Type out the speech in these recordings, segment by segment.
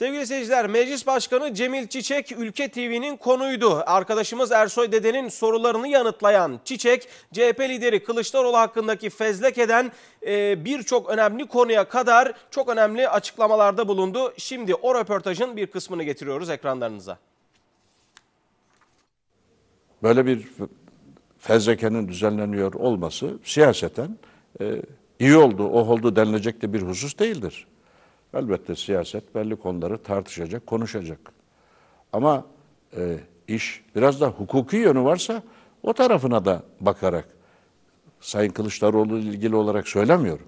Sevgili seyirciler, Meclis Başkanı Cemil Çiçek Ülke TV'nin konuydu. Arkadaşımız Ersoy Dede'nin sorularını yanıtlayan Çiçek, CHP lideri Kılıçdaroğlu hakkındaki fezlekeden e, birçok önemli konuya kadar çok önemli açıklamalarda bulundu. Şimdi o röportajın bir kısmını getiriyoruz ekranlarınıza. Böyle bir fezlekenin düzenleniyor olması siyaseten e, iyi oldu, o oh oldu denilecek de bir husus değildir. Elbette siyaset belli konuları tartışacak, konuşacak. Ama e, iş biraz da hukuki yönü varsa o tarafına da bakarak Sayın Kılıçdaroğlu ile ilgili olarak söylemiyorum.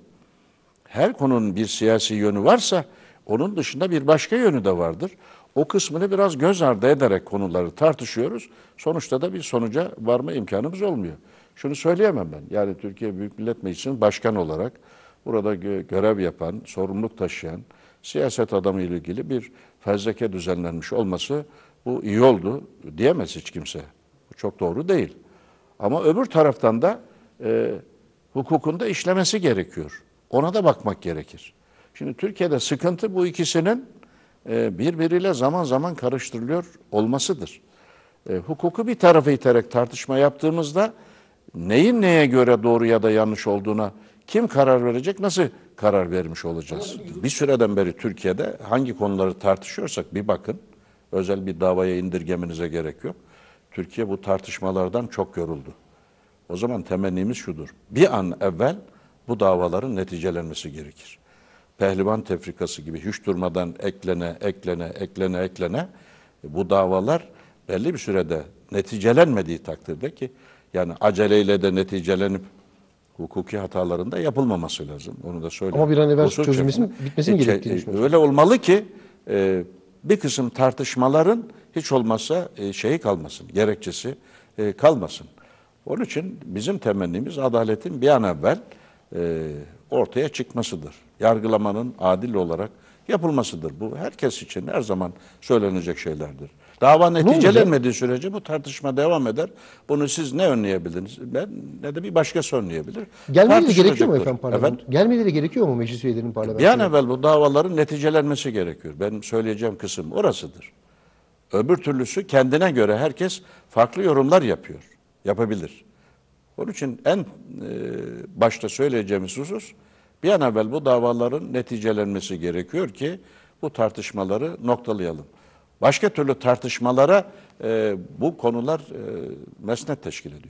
Her konunun bir siyasi yönü varsa onun dışında bir başka yönü de vardır. O kısmını biraz göz ardı ederek konuları tartışıyoruz. Sonuçta da bir sonuca varma imkanımız olmuyor. Şunu söyleyemem ben. Yani Türkiye Büyük Millet Meclisi'nin başkan olarak burada görev yapan, sorumluluk taşıyan siyaset adamı ile ilgili bir fezleke düzenlenmiş olması bu iyi oldu diyemez hiç kimse. Bu çok doğru değil. Ama öbür taraftan da e, hukukunda işlemesi gerekiyor. Ona da bakmak gerekir. Şimdi Türkiye'de sıkıntı bu ikisinin e, birbiriyle zaman zaman karıştırılıyor olmasıdır. E, hukuku bir tarafa iterek tartışma yaptığımızda neyin neye göre doğru ya da yanlış olduğuna kim karar verecek? Nasıl karar vermiş olacağız? Bir süreden beri Türkiye'de hangi konuları tartışıyorsak bir bakın. Özel bir davaya indirgemenize gerek yok. Türkiye bu tartışmalardan çok yoruldu. O zaman temennimiz şudur. Bir an evvel bu davaların neticelenmesi gerekir. Pehlivan tefrikası gibi hiç durmadan eklene, eklene, eklene, eklene e, bu davalar belli bir sürede neticelenmediği takdirde ki yani aceleyle de neticelenip hukuki hataların da yapılmaması lazım. Onu da söyle. Ama bir an evvel Usul çözülmesin, bitmesi mi e, gerektiğini e, düşünüyorum. Öyle olmalı ki e, bir kısım tartışmaların hiç olmazsa e, şeyi kalmasın, gerekçesi e, kalmasın. Onun için bizim temennimiz adaletin bir an evvel e, ortaya çıkmasıdır yargılamanın adil olarak yapılmasıdır. Bu herkes için her zaman söylenecek şeylerdir. Dava neticelenmediği sürece bu tartışma devam eder. Bunu siz ne önleyebilirsiniz? Ben ne de bir başka önleyebilir. Gelmeleri gerekiyor mu efendim parlamento? Gelmeleri gerekiyor mu meclis üyelerinin parlamento? Bir an evvel bu davaların neticelenmesi gerekiyor. Benim söyleyeceğim kısım orasıdır. Öbür türlüsü kendine göre herkes farklı yorumlar yapıyor. Yapabilir. Onun için en e, başta söyleyeceğimiz husus bir an evvel bu davaların neticelenmesi gerekiyor ki bu tartışmaları noktalayalım. Başka türlü tartışmalara e, bu konular e, mesnet teşkil ediyor.